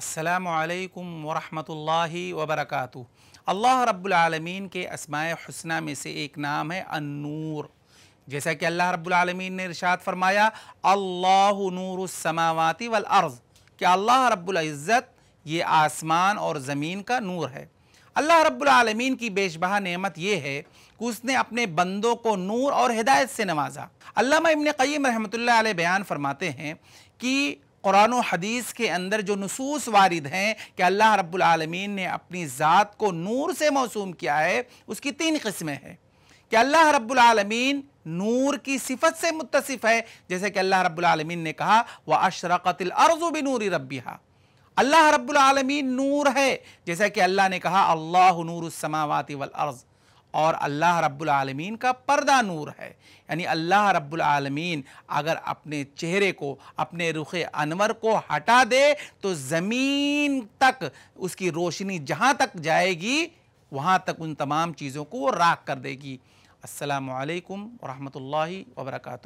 असलकम वरहमल वबरक अल्लाह रब्लमीन के असमाय हसना में से एक नाम है अनूर जैसा कि अल्लाह रब्लमीन ने इरशाद फरमाया अल्लाह नूरसमावती वल अर्ज़ कि अल्लाह रब्ज़त ये आसमान और ज़मीन का नूर है अल्लाह रब्लमीन की बेशबहा नेमत यह है कि उसने अपने बंदों को नूर और हिदायत से नवाजा अल्लामा इबन क़यम रहमत बयान फरमाते हैं कि कुरान हदीस के अंदर जो नसूस वारिद हैं कि अल्लाह रब्लमीन ने अपनी ज़ात को नूर से मौसू किया है उसकी तीन किस्में हैं कि अल्लाह रब्लमीन नूर की सिफत से मुतसिफ़ है जैसे कि अल्लाह रब्लमीन ने कहा वह अशरक़तिल नूरी बिनूरी रबिहा अल्लाह रब्लमीन नूर है जैसा कि अल्लाह ने कहा अल्लाह नूर समावती वल अर्ज़ और अल्लाह रब्बुल आलमीन का पर्दा नूर है यानी अल्लाह रब्बुल आलमीन अगर अपने चेहरे को अपने रुख अनवर को हटा दे तो ज़मीन तक उसकी रोशनी जहाँ तक जाएगी वहाँ तक उन तमाम चीज़ों को वो राख कर देगी असलकम ला वर्का